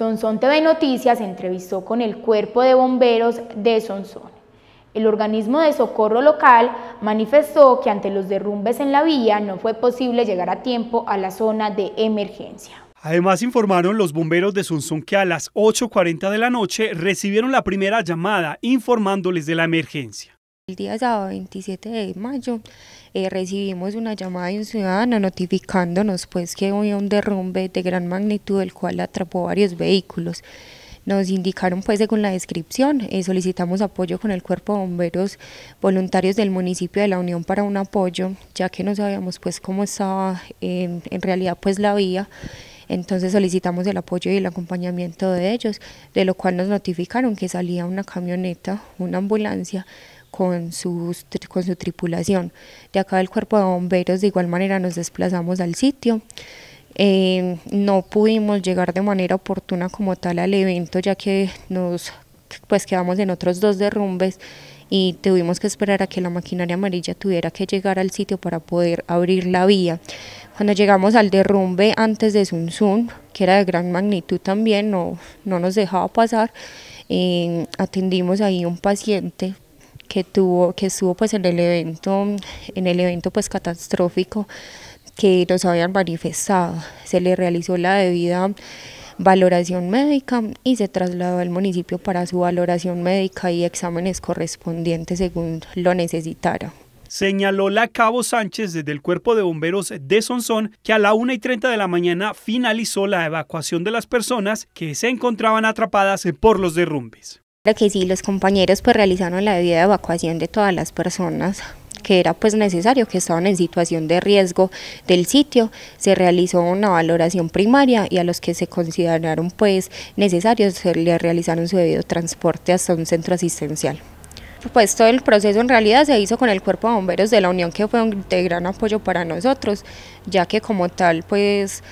Sonsón TV Noticias entrevistó con el Cuerpo de Bomberos de Sonson. El organismo de socorro local manifestó que ante los derrumbes en la vía no fue posible llegar a tiempo a la zona de emergencia. Además informaron los bomberos de Sonsón que a las 8.40 de la noche recibieron la primera llamada informándoles de la emergencia. El día sábado 27 de mayo eh, recibimos una llamada de un ciudadano notificándonos pues que había un derrumbe de gran magnitud el cual atrapó varios vehículos. Nos indicaron pues según la descripción, eh, solicitamos apoyo con el cuerpo de bomberos voluntarios del municipio de La Unión para un apoyo, ya que no sabíamos pues cómo estaba en realidad pues la vía. Entonces solicitamos el apoyo y el acompañamiento de ellos, de lo cual nos notificaron que salía una camioneta, una ambulancia, con, con su tripulación. De acá del cuerpo de bomberos de igual manera nos desplazamos al sitio. Eh, no pudimos llegar de manera oportuna como tal al evento ya que nos pues quedamos en otros dos derrumbes y tuvimos que esperar a que la maquinaria amarilla tuviera que llegar al sitio para poder abrir la vía. Cuando llegamos al derrumbe antes de Sun que era de gran magnitud también, no, nos dejaba pasar, eh, atendimos ahí un paciente que tuvo, que estuvo pues en el evento, en el evento pues catastrófico que nos habían manifestado. Se le realizó la debida valoración médica y se trasladó al municipio para su valoración médica y exámenes correspondientes según lo necesitara. Señaló la Cabo Sánchez desde el Cuerpo de Bomberos de Sonsón que a la 1 y 30 de la mañana finalizó la evacuación de las personas que se encontraban atrapadas por los derrumbes que sí, los compañeros pues realizaron la debida evacuación de todas las personas que era pues necesario, que estaban en situación de riesgo del sitio, se realizó una valoración primaria y a los que se consideraron pues necesarios se le realizaron su debido transporte hasta un centro asistencial. Pues todo el proceso en realidad se hizo con el cuerpo de bomberos de la Unión que fue de gran apoyo para nosotros, ya que como tal pues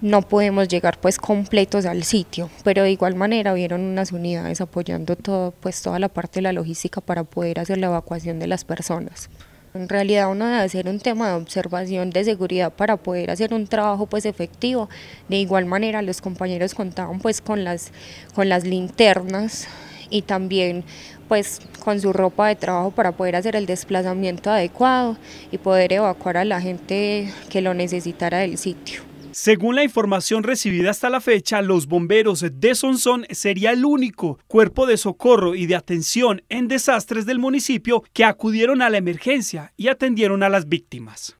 no podemos llegar pues completos al sitio, pero de igual manera vieron unas unidades apoyando todo, pues toda la parte de la logística para poder hacer la evacuación de las personas. En realidad uno debe hacer un tema de observación de seguridad para poder hacer un trabajo pues efectivo. De igual manera los compañeros contaban pues con las, con las linternas y también pues con su ropa de trabajo para poder hacer el desplazamiento adecuado y poder evacuar a la gente que lo necesitara del sitio. Según la información recibida hasta la fecha, los bomberos de Sonsón sería el único cuerpo de socorro y de atención en desastres del municipio que acudieron a la emergencia y atendieron a las víctimas.